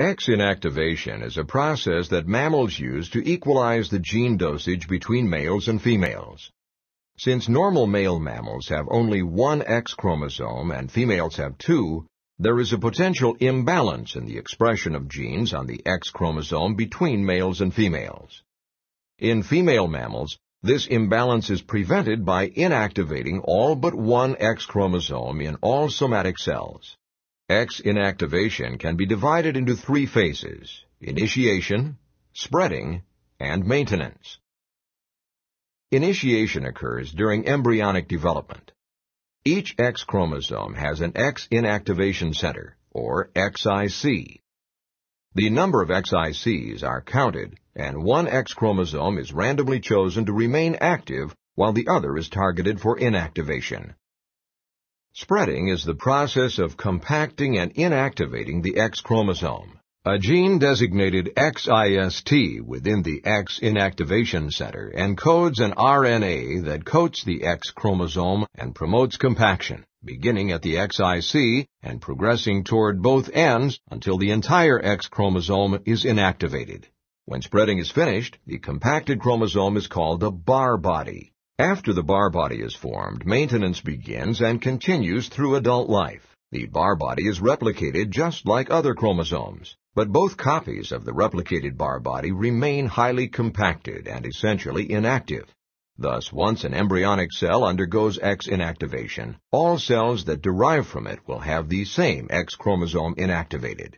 X inactivation is a process that mammals use to equalize the gene dosage between males and females. Since normal male mammals have only one X chromosome and females have two, there is a potential imbalance in the expression of genes on the X chromosome between males and females. In female mammals, this imbalance is prevented by inactivating all but one X chromosome in all somatic cells. X inactivation can be divided into three phases, initiation, spreading, and maintenance. Initiation occurs during embryonic development. Each X chromosome has an X inactivation center, or XIC. The number of XICs are counted, and one X chromosome is randomly chosen to remain active while the other is targeted for inactivation. Spreading is the process of compacting and inactivating the X chromosome, a gene designated XIST within the X inactivation center encodes an RNA that coats the X chromosome and promotes compaction, beginning at the XIC and progressing toward both ends until the entire X chromosome is inactivated. When spreading is finished, the compacted chromosome is called a bar body. After the bar body is formed, maintenance begins and continues through adult life. The bar body is replicated just like other chromosomes, but both copies of the replicated bar body remain highly compacted and essentially inactive. Thus, once an embryonic cell undergoes X inactivation, all cells that derive from it will have the same X chromosome inactivated.